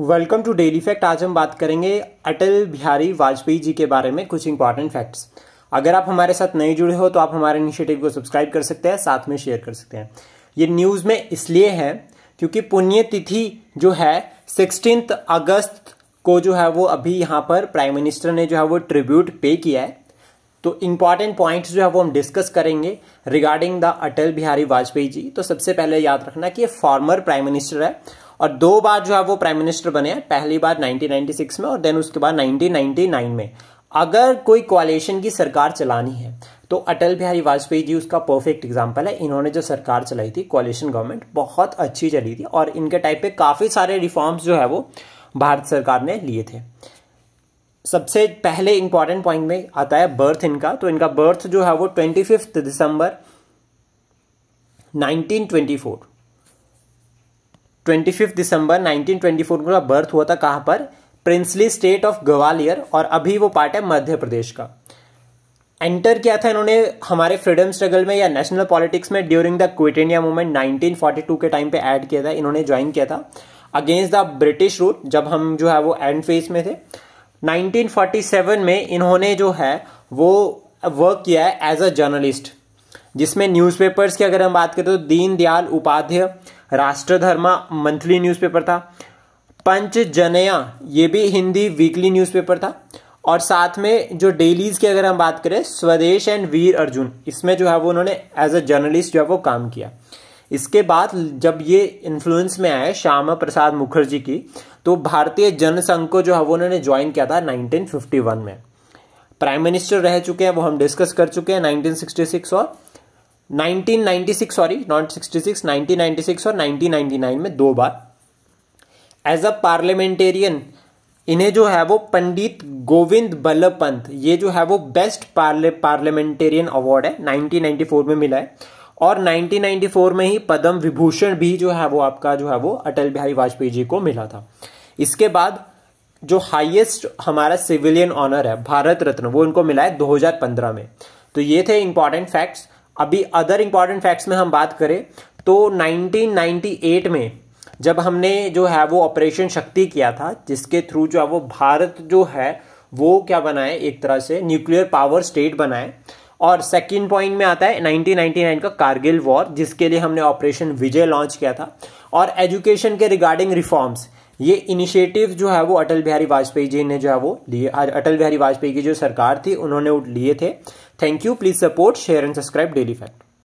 welcome to daily fact आज हम बात करेंगे अटल बिहारी वाजपेयी जी के बारे में कुछ इंपॉर्टेंट फैक्ट्स अगर आप हमारे साथ नए जुड़े हो तो आप हमारे इनिशिएटिव को सब्सक्राइब कर सकते हैं साथ में शेयर कर सकते हैं ये न्यूज़ में इसलिए है क्योंकि पुण्यतिथि जो है सिक्सटीन अगस्त को जो है वो अभी यहाँ पर प्राइम मिनिस्टर ने जो है वो ट्रिब्यूट पे किया है तो इम्पॉर्टेंट पॉइंट्स जो है वो हम डिस्कस करेंगे रिगार्डिंग द अटल बिहारी वाजपेयी जी तो सबसे पहले याद रखना कि ये फॉर्मर प्राइम मिनिस्टर है और दो बार जो है वो प्राइम मिनिस्टर बने हैं पहली बार 1996 में और देन उसके बाद 1999 में अगर कोई क्वालेशन की सरकार चलानी है तो अटल बिहारी वाजपेयी जी उसका परफेक्ट एग्जाम्पल है इन्होंने जो सरकार चलाई थी क्वालेशन गवर्नमेंट बहुत अच्छी चली थी और इनके टाइप पे काफ़ी सारे रिफॉर्म्स जो है वो भारत सरकार ने लिए थे सबसे पहले इंपॉर्टेंट पॉइंट में आता है बर्थ इनका तो इनका बर्थ जो है वो twenty fifth December 1924 twenty fifth December 1924 को का बर्थ हुआ था कहाँ पर प्रिंसली स्टेट ऑफ ग्वालियर और अभी वो पार्ट है मध्य प्रदेश का एंटर किया था इन्होंने हमारे फ्रीडम स्ट्रगल में या नेशनल पॉलिटिक्स में during the quit India movement 1942 के टाइम पे ऐड किया था इन्होंने ज्वाइन किया था अगेंस्ट द ब्रिटिश रूल जब हम जो है वो एंड फेज में थे 1947 में इन्होंने जो है वो वर्क किया है एज अ जर्नलिस्ट जिसमें न्यूज़पेपर्स की अगर हम बात करें तो दीन दयाल उपाध्याय राष्ट्रधर्मा मंथली न्यूज़पेपर था पंच जनया ये भी हिंदी वीकली न्यूज़पेपर था और साथ में जो डेलीज की अगर हम बात करें स्वदेश एंड वीर अर्जुन इसमें जो है वो उन्होंने एज अ जर्नलिस्ट जो है वो काम किया इसके बाद जब ये इन्फ्लुएंस में आए श्यामा प्रसाद मुखर्जी की तो भारतीय जनसंघ को जो है वो उन्होंने ज्वाइन किया था 1951 में प्राइम मिनिस्टर रह चुके हैं वो हम डिस्कस कर चुके हैं 1966 और 1996 सॉरी नॉट 66 1996 और 1999 में दो बार एज अ पार्लियामेंटेरियन इन्हें जो है वो पंडित गोविंद बल्लभ पंत ये जो है वो बेस्ट पार्ले पार्लियामेंटेरियन अवार्ड है 1994 में मिला है और 1994 में ही पद्म विभूषण भी जो है वो आपका जो है वो अटल बिहारी वाजपेयी जी को मिला था इसके बाद जो हाईएस्ट हमारा सिविलियन ऑनर है भारत रत्न वो इनको मिला है 2015 में तो ये थे इंपॉर्टेंट फैक्ट्स अभी अदर इंपॉर्टेंट फैक्ट्स में हम बात करें तो 1998 में जब हमने जो है वो ऑपरेशन शक्ति किया था जिसके थ्रू जो है वो भारत जो है वो क्या बनाए एक तरह से न्यूक्लियर पावर स्टेट बनाए और सेकेंड पॉइंट में आता है 1999 का कारगिल वॉर जिसके लिए हमने ऑपरेशन विजय लॉन्च किया था और एजुकेशन के रिगार्डिंग रिफॉर्म्स ये इनिशिएटिव जो है वो अटल बिहारी वाजपेयी जी ने जो है वो लिए अटल बिहारी वाजपेयी की जो सरकार थी उन्होंने लिए थे thank you please support share and subscribe daily fact